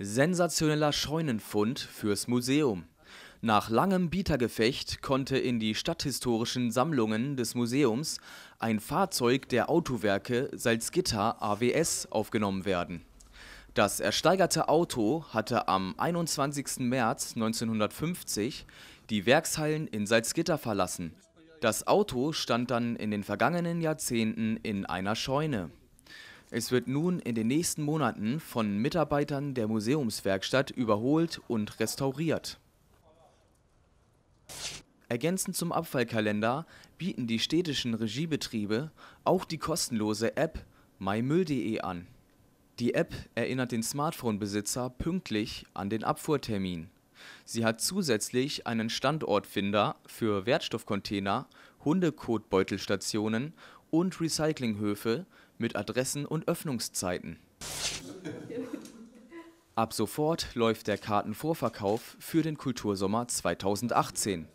Sensationeller Scheunenfund fürs Museum. Nach langem Bietergefecht konnte in die stadthistorischen Sammlungen des Museums ein Fahrzeug der Autowerke Salzgitter AWS aufgenommen werden. Das ersteigerte Auto hatte am 21. März 1950 die Werkshallen in Salzgitter verlassen. Das Auto stand dann in den vergangenen Jahrzehnten in einer Scheune. Es wird nun in den nächsten Monaten von Mitarbeitern der Museumswerkstatt überholt und restauriert. Ergänzend zum Abfallkalender bieten die städtischen Regiebetriebe auch die kostenlose App mymüll.de an. Die App erinnert den Smartphone-Besitzer pünktlich an den Abfuhrtermin. Sie hat zusätzlich einen Standortfinder für Wertstoffcontainer, Hundekotbeutelstationen und Recyclinghöfe mit Adressen und Öffnungszeiten. Ab sofort läuft der Kartenvorverkauf für den Kultursommer 2018.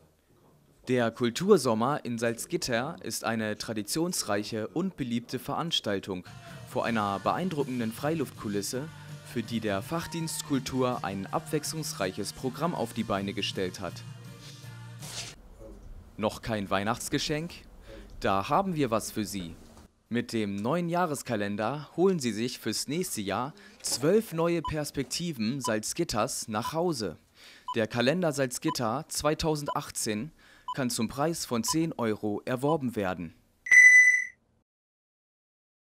Der Kultursommer in Salzgitter ist eine traditionsreiche und beliebte Veranstaltung vor einer beeindruckenden Freiluftkulisse, für die der Fachdienst Kultur ein abwechslungsreiches Programm auf die Beine gestellt hat. Noch kein Weihnachtsgeschenk? Da haben wir was für Sie. Mit dem neuen Jahreskalender holen Sie sich fürs nächste Jahr zwölf neue Perspektiven Salzgitters nach Hause. Der Kalender Salzgitter 2018 kann zum Preis von 10 Euro erworben werden.